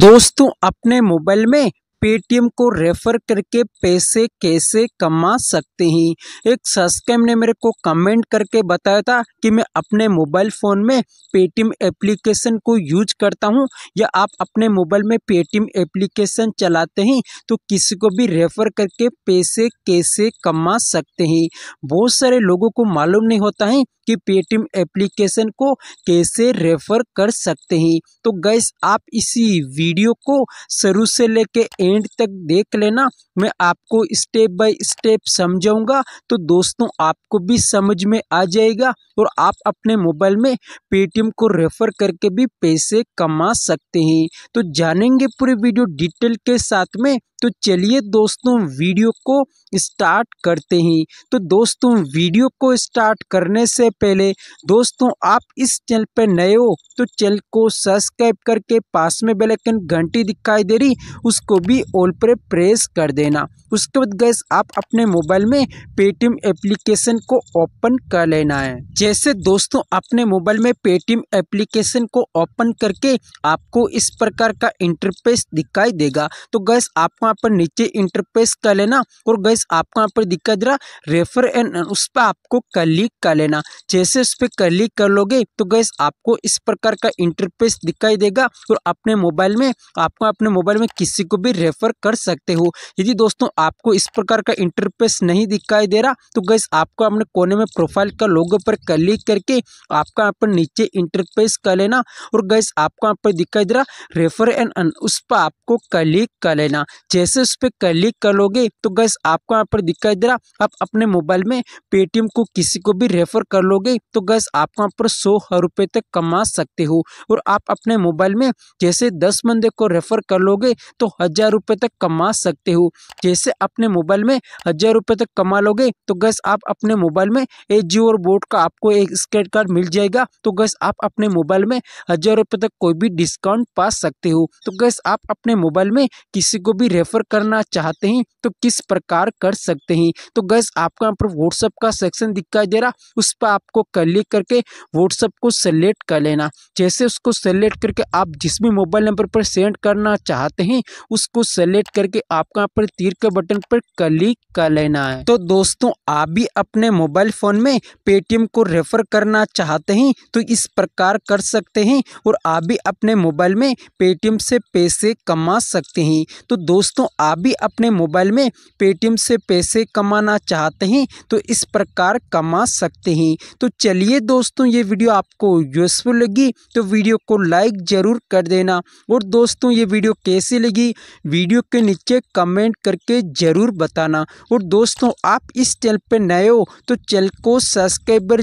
दोस्तों अपने मोबाइल में पेटीएम को रेफ़र करके पैसे कैसे कमा सकते हैं एक सब्सक्राइब ने मेरे को कमेंट करके बताया था कि मैं अपने मोबाइल फ़ोन में पेटीएम एप्लीकेशन को यूज करता हूं या आप अपने मोबाइल में पेटीएम एप्लीकेशन चलाते हैं तो किसी को भी रेफ़र करके पैसे कैसे कमा सकते हैं बहुत सारे लोगों को मालूम नहीं होता है कि पेटीएम एप्लीकेशन को कैसे रेफ़र कर सकते हैं तो गैस आप इसी वीडियो को शुरू से लेके एंड तक देख लेना मैं आपको स्टेप बाय स्टेप समझाऊंगा तो दोस्तों आपको भी समझ में आ जाएगा और आप अपने मोबाइल में पेटीएम को रेफर करके भी पैसे कमा सकते हैं तो जानेंगे पूरे वीडियो डिटेल के साथ में तो चलिए दोस्तों वीडियो को स्टार्ट करते हैं तो दोस्तों वीडियो को स्टार्ट करने से पहले दोस्तों आप इस चैनल पर नए हो तो चैनल को सब्सक्राइब करके पास में बेल आइकन घंटी दिखाई दे रही उसको भी ऑल पर प्रेस कर देना उसके बाद गैस आप अपने मोबाइल में पेटीएम एप्लीकेशन को ओपन कर लेना है जैसे दोस्तों अपने मोबाइल में पेटीएम एप्लीकेशन को ओपन करके आपको इस प्रकार का इंटरफेस दिखाई देगा तो गैस आपको यहाँ पर नीचे इंटरफेस कर लेना और गैस आपको यहाँ पर दिखाई दे रहा रेफर एंड उस पर आपको क्लिक कर लेना जैसे उस पर क्लिक कर लोगे तो गैस आपको इस प्रकार का इंटरफेस दिखाई देगा और अपने मोबाइल में आपको अपने मोबाइल में किसी को भी रेफर कर सकते हो यदि दोस्तों आपको इस प्रकार का इंटरफेस नहीं दिखाई दे रहा तो गैस आपको अपने कोने में प्रोफाइल का लोगों पर कर क्लिक करके आपका यहाँ पर नीचे इंटरफेस कर लेना और गैस आपको यहाँ पर दिखाई दे रहा रेफर एंड अन उस पर आपको क्लिक कर लेना जैसे उस पर क्लिक कर लोगे तो गैस आपको यहाँ पर दिखाई दे रहा आप अपने मोबाइल में पेटीएम को किसी को भी रेफर कर लोगे तो गैस आप यहाँ पर सौ रुपये तक कमा सकते हो और आप अपने मोबाइल में जैसे दस बंदे को रेफर कर लोगे तो हज़ार रुपये तक कमा सकते हो जैसे अपने मोबाइल में हज़ार रुपये तक कमा लोगे तो गैस आप अपने मोबाइल में एच और बोर्ड का आप आपको एक स्केट कार्ड मिल जाएगा तो गैस आप अपने मोबाइल में हज़ार रुपये तक कोई भी डिस्काउंट पा सकते हो तो गैस आप अपने मोबाइल में किसी को भी रेफर करना चाहते हैं तो किस प्रकार कर सकते हैं तो गैस आपको यहाँ पर व्हाट्सअप का सेक्शन दिखाई दे रहा उस पर आपको क्लिक करके व्हाट्सअप को सेलेक्ट कर लेना जैसे उसको सेलेक्ट करके आप जिस भी मोबाइल नंबर पर सेंड करना चाहते हैं उसको सेलेक्ट करके आपका यहाँ पर तीर के बटन पर क्लिक कर लेना है तो दोस्तों आप भी अपने मोबाइल फ़ोन में पेटीएम को रेफ़र करना चाहते हैं तो इस प्रकार कर सकते हैं और आप भी अपने मोबाइल में पेटीएम से पैसे कमा सकते हैं तो दोस्तों आप भी अपने मोबाइल में पेटीएम से पैसे कमाना चाहते हैं तो इस प्रकार कमा सकते हैं तो चलिए दोस्तों ये वीडियो आपको यूजफुल लगी तो वीडियो को लाइक ज़रूर कर देना और दोस्तों ये वीडियो कैसी लगी वीडियो के नीचे कमेंट करके ज़रूर बताना और दोस्तों आप इस चैनल पर नए हो तो चैनल को सब्सक्राइबर